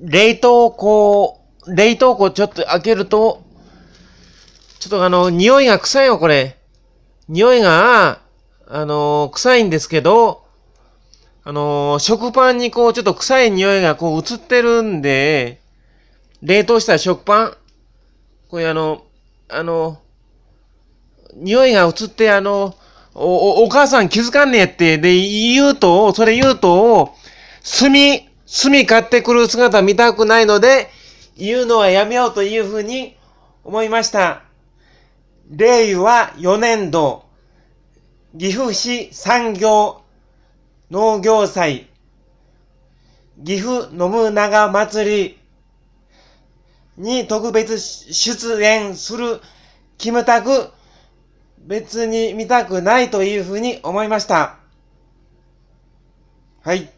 冷凍庫、冷凍庫ちょっと開けると、ちょっとあの、匂いが臭いよ、これ。匂いが、あの、臭いんですけど、あの、食パンにこう、ちょっと臭い匂いがこう映ってるんで、冷凍した食パン、これあの、あの、匂いが映って、あの、お、お母さん気づかんねえって、で、言うと、それ言うと、炭、炭買ってくる姿見たくないので、言うのはやめようというふうに思いました。令和4年度、岐阜市産業農業祭、岐阜信長祭りに特別出演するキムタク、別に見たくないというふうに思いました。はい。